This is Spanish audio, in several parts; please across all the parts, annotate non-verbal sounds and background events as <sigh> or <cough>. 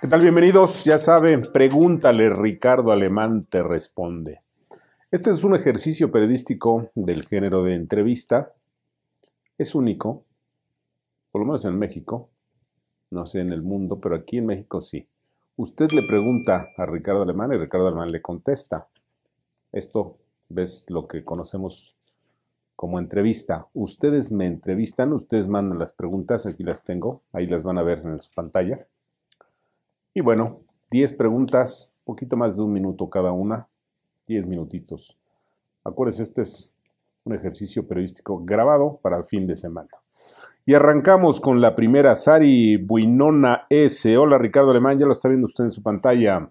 ¿Qué tal? Bienvenidos. Ya saben, pregúntale, Ricardo Alemán te responde. Este es un ejercicio periodístico del género de entrevista. Es único, por lo menos en México, no sé en el mundo, pero aquí en México sí. Usted le pregunta a Ricardo Alemán y Ricardo Alemán le contesta. Esto ves, lo que conocemos como entrevista. Ustedes me entrevistan, ustedes mandan las preguntas, aquí las tengo, ahí las van a ver en su pantalla y bueno, 10 preguntas, poquito más de un minuto cada una, 10 minutitos. Acuérdense, este es un ejercicio periodístico grabado para el fin de semana. Y arrancamos con la primera, Sari Buinona S. Hola Ricardo Alemán, ya lo está viendo usted en su pantalla.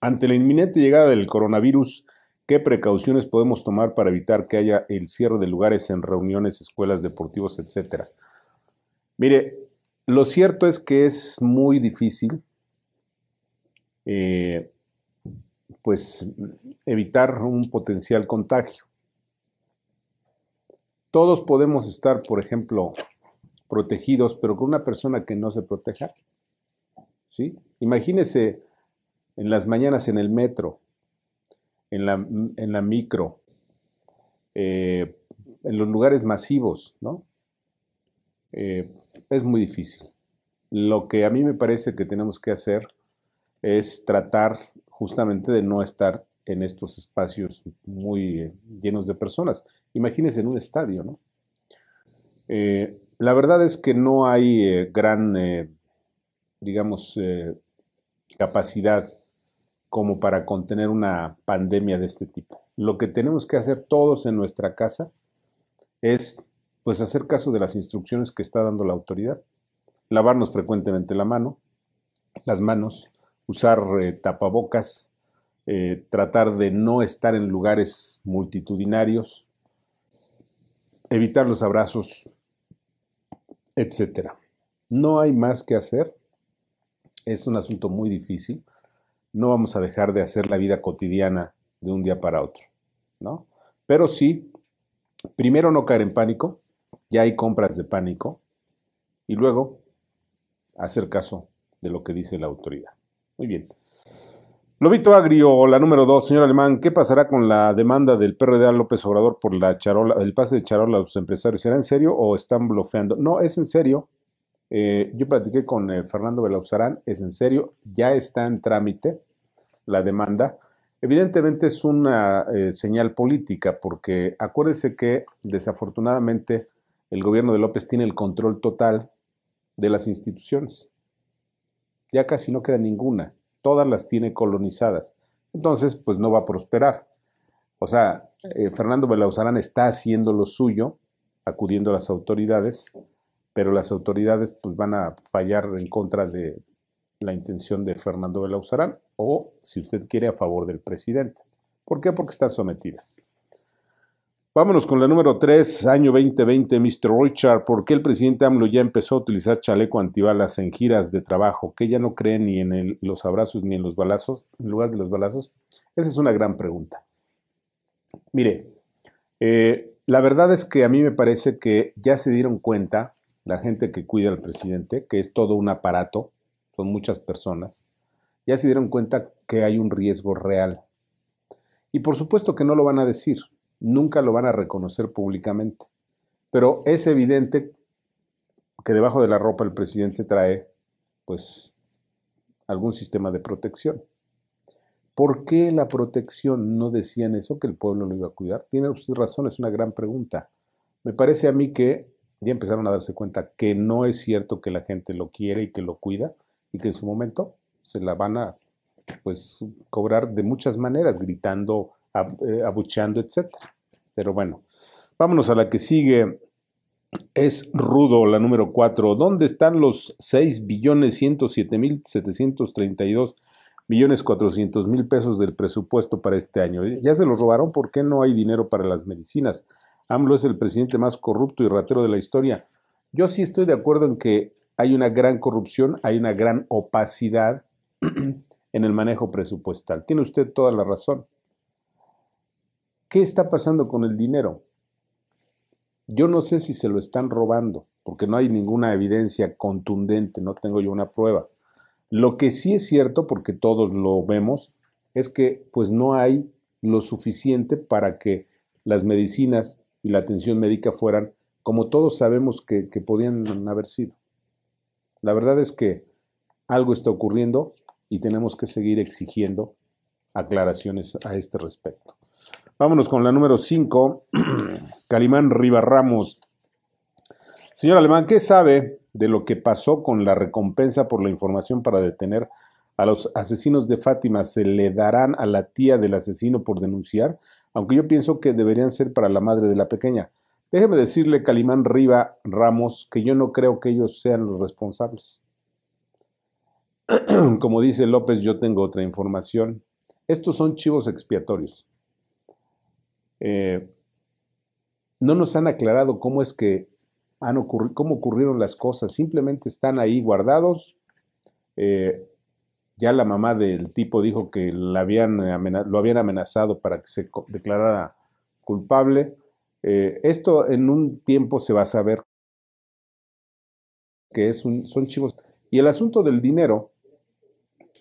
Ante la inminente llegada del coronavirus, ¿qué precauciones podemos tomar para evitar que haya el cierre de lugares en reuniones, escuelas, deportivos, etcétera? Mire, lo cierto es que es muy difícil eh, pues evitar un potencial contagio. Todos podemos estar, por ejemplo, protegidos, pero con una persona que no se proteja. ¿sí? Imagínese en las mañanas en el metro, en la, micro, eh, en los lugares masivos, ¿no? Eh, es muy difícil. Lo que a mí me parece que tenemos que hacer es tratar justamente de no estar en estos espacios muy eh, llenos de personas. Imagínense en un estadio, ¿no? Eh, la verdad es que no hay eh, gran, digamos, capacidad como para contener una pandemia de este tipo. Lo que tenemos que hacer todos en nuestra casa es, pues, hacer caso de las instrucciones que está dando la autoridad. Lavarnos frecuentemente la mano, las manos, usar eh, tapabocas, eh, tratar de no estar en lugares multitudinarios, evitar los abrazos, etc. No hay más que hacer. Es un asunto muy difícil. No vamos a dejar de hacer la vida cotidiana de un día para otro, ¿no? Pero sí, primero no caer en pánico, ya hay compras de pánico, y luego hacer caso de lo que dice la autoridad. Muy bien. Lobito Agrio, la número dos, señor Alemán, ¿qué pasará con la demanda del PRD a López Obrador por la charola, el pase de charola a los empresarios? ¿Será en serio o están bloqueando? No, es en serio. Eh, yo platiqué con eh, Fernando Belauzarán, es en serio, ya está en trámite la demanda. Evidentemente es una eh, señal política, porque acuérdese que desafortunadamente el gobierno de López tiene el control total de las instituciones ya casi no queda ninguna, todas las tiene colonizadas. Entonces, pues no va a prosperar. O sea, eh, Fernando Belauzarán está haciendo lo suyo, acudiendo a las autoridades, pero las autoridades pues, van a fallar en contra de la intención de Fernando Belauzarán o, si usted quiere, a favor del presidente. ¿Por qué? Porque están sometidas. Vámonos con la número 3, año 2020, Mr. Richard. ¿Por qué el presidente AMLO ya empezó a utilizar chaleco antibalas en giras de trabajo? ¿Que ya no cree ni en los abrazos ni en los balazos, en lugar de los balazos? Esa es una gran pregunta. Mire, eh, la verdad es que a mí me parece que ya se dieron cuenta la gente que cuida al presidente, que es todo un aparato, son muchas personas, ya se dieron cuenta que hay un riesgo real. Y por supuesto que no lo van a decir nunca lo van a reconocer públicamente. Pero es evidente que debajo de la ropa el presidente trae, pues, algún sistema de protección. ¿Por qué la protección no decían eso, que el pueblo lo iba a cuidar? Tiene usted razón, es una gran pregunta. Me parece a mí que ya empezaron a darse cuenta que no es cierto que la gente lo quiere y que lo cuida y que en su momento se la van a pues cobrar de muchas maneras, gritando eh, abucheando, etcétera Pero bueno, vámonos a la que sigue. Es rudo la número 4. ¿Dónde están los 6 billones 107 mil 732 millones 400 mil pesos del presupuesto para este año? Eh, ya se los robaron, ¿por qué no hay dinero para las medicinas? AMLO es el presidente más corrupto y ratero de la historia. Yo sí estoy de acuerdo en que hay una gran corrupción, hay una gran opacidad <clears throat> en el manejo presupuestal. Tiene usted toda la razón. ¿Qué está pasando con el dinero? Yo no sé si se lo están robando, porque no hay ninguna evidencia contundente, no tengo yo una prueba. Lo que sí es cierto, porque todos lo vemos, es que pues no hay lo suficiente para que las medicinas y la atención médica fueran como todos sabemos que, que podían haber sido. La verdad es que algo está ocurriendo y tenemos que seguir exigiendo aclaraciones a este respecto. Vámonos con la número 5, <clears throat> Calimán Ramos. Señor Alemán, ¿qué sabe de lo que pasó con la recompensa por la información para detener a los asesinos de Fátima? ¿Se le darán a la tía del asesino por denunciar? Aunque yo pienso que deberían ser para la madre de la pequeña. Déjeme decirle, Calimán Riva Ramos, que yo no creo que ellos sean los responsables. <clears throat> Como dice López, yo tengo otra información. Estos son chivos expiatorios. Eh, no nos han aclarado cómo es que han ocurrido, cómo ocurrieron las cosas. Simplemente están ahí guardados. Eh, ya la mamá del tipo dijo que la habían lo habían amenazado para que se declarara culpable. Eh, esto en un tiempo se va a saber que es son chivos. Y el asunto del dinero,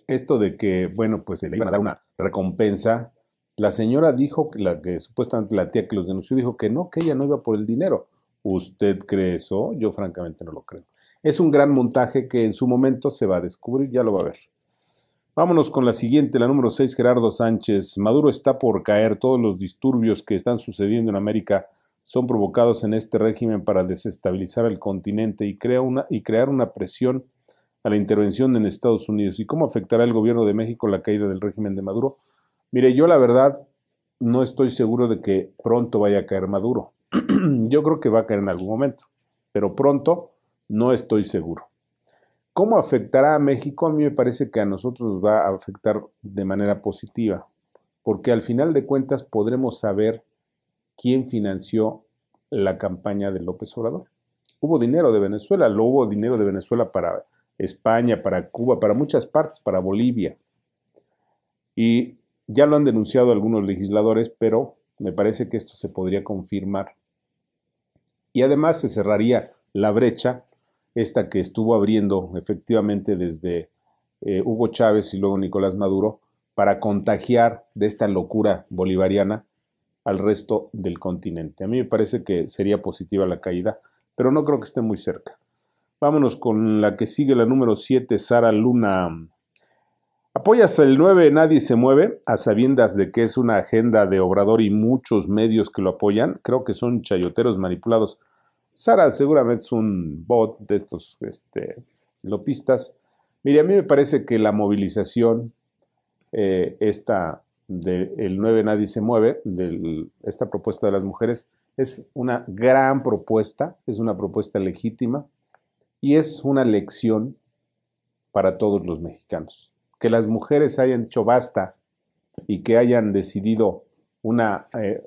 esto de que, bueno, pues se le iban a dar una recompensa la señora dijo, la que supuestamente la tía que los denunció, dijo que no, que ella no iba por el dinero. ¿Usted cree eso? Yo francamente no lo creo. Es un gran montaje que en su momento se va a descubrir, ya lo va a ver. Vámonos con la siguiente, la número 6, Gerardo Sánchez. Maduro está por caer. Todos los disturbios que están sucediendo en América son provocados en este régimen para desestabilizar el continente y, crea una, y crear una presión a la intervención en Estados Unidos. ¿Y cómo afectará el gobierno de México la caída del régimen de Maduro? Mire, yo la verdad no estoy seguro de que pronto vaya a caer Maduro. <clears throat> yo creo que va a caer en algún momento, pero pronto no estoy seguro. ¿Cómo afectará a México? A mí me parece que a nosotros va a afectar de manera positiva, porque al final de cuentas podremos saber quién financió la campaña de López Obrador. Hubo dinero de Venezuela, lo hubo dinero de Venezuela para España, para Cuba, para muchas partes, para Bolivia. Y ya lo han denunciado algunos legisladores, pero me parece que esto se podría confirmar. Y además se cerraría la brecha, esta que estuvo abriendo efectivamente desde eh, Hugo Chávez y luego Nicolás Maduro, para contagiar de esta locura bolivariana al resto del continente. A mí me parece que sería positiva la caída, pero no creo que esté muy cerca. Vámonos con la que sigue, la número 7, Sara Luna. Apoyas el 9 Nadie se mueve, a sabiendas de que es una agenda de Obrador y muchos medios que lo apoyan. Creo que son chayoteros manipulados. Sara seguramente es un bot de estos este, lopistas. Mire, a mí me parece que la movilización, eh, esta del 9 Nadie se mueve, de esta propuesta de las mujeres, es una gran propuesta, es una propuesta legítima y es una lección para todos los mexicanos que las mujeres hayan hecho basta y que hayan decidido una eh,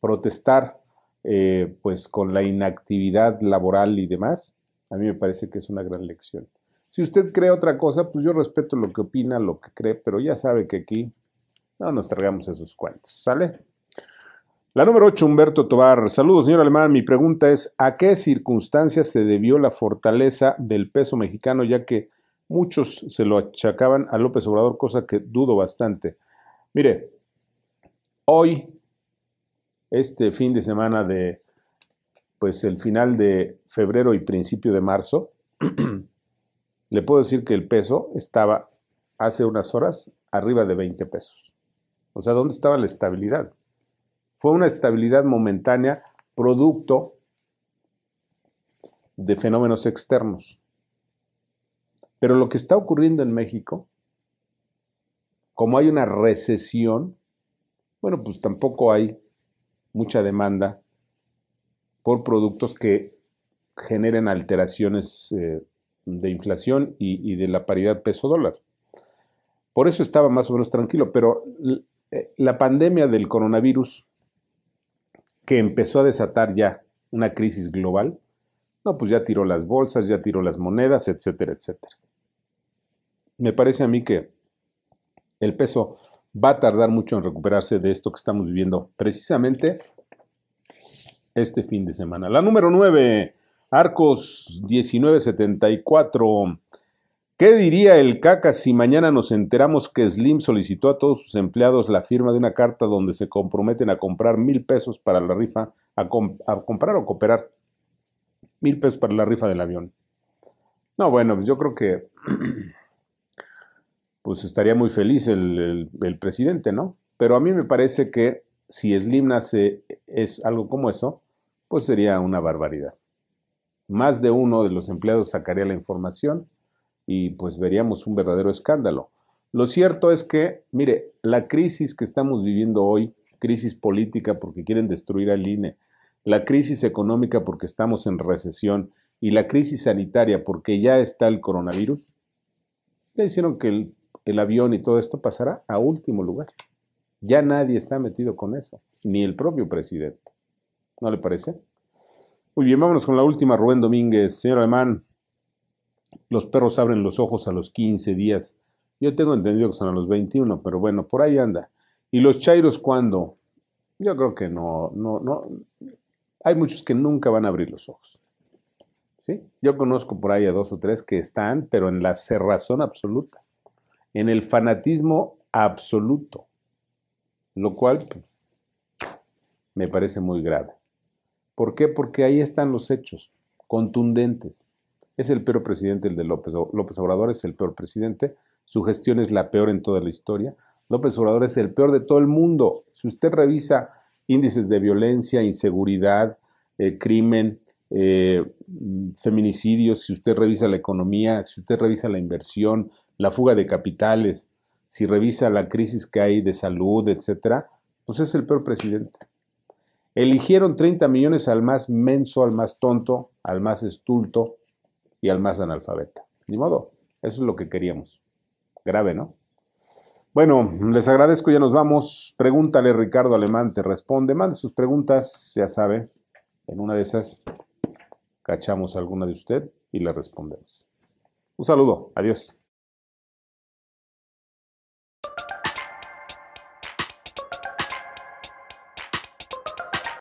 protestar eh, pues con la inactividad laboral y demás, a mí me parece que es una gran lección. Si usted cree otra cosa, pues yo respeto lo que opina, lo que cree, pero ya sabe que aquí no nos tragamos esos cuentos, ¿sale? La número 8, Humberto Tobar. Saludos, señor Alemán. Mi pregunta es, ¿a qué circunstancias se debió la fortaleza del peso mexicano, ya que Muchos se lo achacaban a López Obrador, cosa que dudo bastante. Mire, hoy, este fin de semana de, pues el final de febrero y principio de marzo, <clears throat> le puedo decir que el peso estaba hace unas horas arriba de 20 pesos. O sea, ¿dónde estaba la estabilidad? Fue una estabilidad momentánea producto de fenómenos externos. Pero lo que está ocurriendo en México, como hay una recesión, bueno, pues tampoco hay mucha demanda por productos que generen alteraciones eh, de inflación y, de la paridad peso-dólar. Por eso estaba más o menos tranquilo, pero eh, la pandemia del coronavirus, que empezó a desatar ya una crisis global, no, pues ya tiró las bolsas, ya tiró las monedas, etcétera, etcétera. Me parece a mí que el peso va a tardar mucho en recuperarse de esto que estamos viviendo precisamente este fin de semana. La número 9, Arcos 1974. ¿Qué diría el caca si mañana nos enteramos que Slim solicitó a todos sus empleados la firma de una carta donde se comprometen a comprar mil pesos para la rifa, a, a comprar o cooperar mil pesos para la rifa del avión. No, bueno, pues yo creo que <clears throat> pues estaría muy feliz el, presidente, ¿no? Pero a mí me parece que si Slim nace es algo como eso, pues sería una barbaridad. Más de uno de los empleados sacaría la información y pues veríamos un verdadero escándalo. Lo cierto es que, mire, la crisis que estamos viviendo hoy, crisis política porque quieren destruir al INE, la crisis económica porque estamos en recesión y la crisis sanitaria porque ya está el coronavirus, le hicieron que el, avión y todo esto pasará a último lugar. Ya nadie está metido con eso, ni el propio presidente. ¿No le parece? Muy bien, vámonos con la última, Rubén Domínguez. Señor Alemán, los perros abren los ojos a los 15 días. Yo tengo entendido que son a los 21, pero bueno, por ahí anda. ¿Y los chairos cuándo? Yo creo que no, no, no. Hay muchos que nunca van a abrir los ojos. ¿sí? Yo conozco por ahí a dos o tres que están, pero en la cerrazón absoluta, en el fanatismo absoluto, lo cual pues, me parece muy grave. ¿Por qué? Porque ahí están los hechos contundentes. Es el peor presidente, el de López, López Obrador es el peor presidente, su gestión es la peor en toda la historia. López Obrador es el peor de todo el mundo. Si usted revisa índices de violencia, inseguridad, eh, crimen, eh, feminicidios, si usted revisa la economía, si usted revisa la inversión, la fuga de capitales, si revisa la crisis que hay de salud, etcétera, pues es el peor presidente. Eligieron 30 millones al más menso, al más tonto, al más estulto y al más analfabeta. Ni modo, eso es lo que queríamos. Grave, ¿no? Bueno, les agradezco, ya nos vamos. Pregúntale, Ricardo Alemán, te responde. Mande sus preguntas, ya sabe. En una de esas cachamos alguna de usted y le respondemos. Un saludo, adiós.